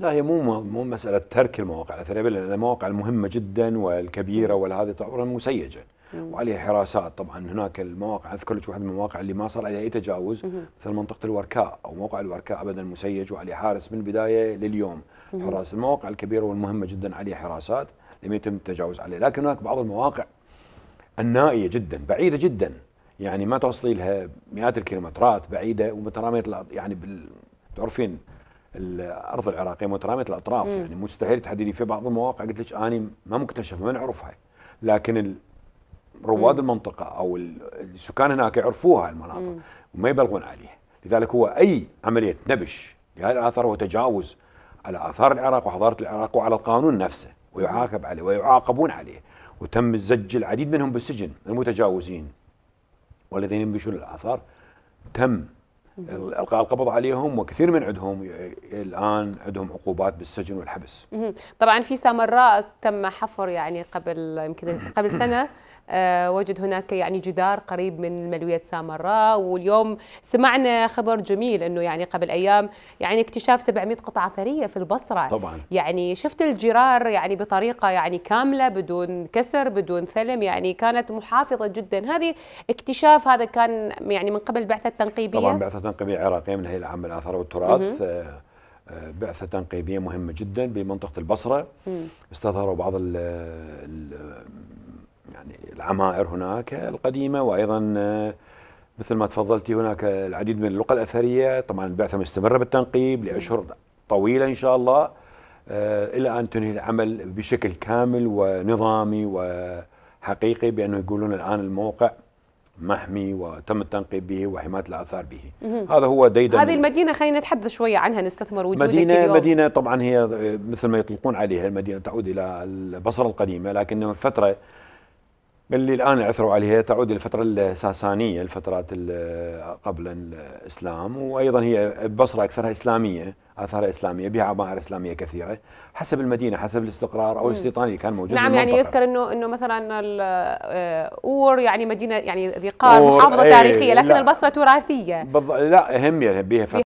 لا هي مو مو مساله ترك المواقع الاثريه بل المواقع المهمه جدا والكبيره والهذه طبعا مسيجه وعليها حراسات طبعا هناك المواقع اذكر لك واحد من المواقع اللي ما صار عليها اي تجاوز مثل منطقه الوركاء او موقع الوركاء ابدا مسيج وعليه حارس من البدايه لليوم حراس المواقع الكبيره والمهمه جدا عليها حراسات لم يتم التجاوز عليه لكن هناك بعض المواقع النائيه جدا بعيده جدا يعني ما توصلي لها مئات الكيلومترات بعيده ومتراميه يعني بال... تعرفين الارض العراقيه متراميه الاطراف مم. يعني مستحيل تحددي في بعض المواقع قلت لك اني ما مكتشف ما نعرفها لكن رواد المنطقه او السكان هناك يعرفوها المناطق وما يبلغون عليها لذلك هو اي عمليه نبش لهذه الاثار هو تجاوز على اثار العراق وحضاره العراق وعلى القانون نفسه ويعاقب عليه ويعاقبون عليه وتم زج العديد منهم بالسجن المتجاوزين والذين ينبشون الاثار تم القاء القبض عليهم وكثير من عندهم الان عندهم عقوبات بالسجن والحبس. طبعا في سامراء تم حفر يعني قبل يمكن قبل سنه آه، وجد هناك يعني جدار قريب من ملويه سامراء واليوم سمعنا خبر جميل انه يعني قبل ايام يعني اكتشاف 700 قطعه اثريه في البصره. طبعا يعني شفت الجرار يعني بطريقه يعني كامله بدون كسر بدون ثلم يعني كانت محافظه جدا هذه اكتشاف هذا كان يعني من قبل بعثه تنقيبيه. طبعا بعثه تنقيبية عراقية من الهيئة العامة للآثار والتراث آه، آه، بعثة تنقيبية مهمة جدا بمنطقة البصرة استظهروا بعض ال الـ يعني العمائر هناك القديمة وأيضا آه، مثل ما تفضلتي هناك العديد من اللقى الأثرية طبعا البعثة مستمرة بالتنقيب لأشهر طويلة إن شاء الله إلى أن تنهي العمل بشكل كامل ونظامي وحقيقي بأنه يقولون الآن الموقع محمي وتم التنقيب به وحماية الآثار به هذا هو ديدا هذه المدينة خلينا نتحدث شوية عنها نستثمر وجودك مدينة اليوم. مدينة طبعا هي مثل ما يطلقون عليها المدينة تعود إلى البصرة القديمة لكن الفترة اللي الآن عثروا عليها تعود للفترة الساسانية الفترات قبل الإسلام وأيضا هي البصرة أكثرها إسلامية اثار اسلاميه بها عمائر اسلاميه كثيره حسب المدينه حسب الاستقرار او الاستيطان اللي كان موجود نعم يعني يذكر انه انه مثلا آه، اور يعني مدينه يعني ذي قار محافظه ايه تاريخيه لكن البصره تراثيه لا اهميه يعني بها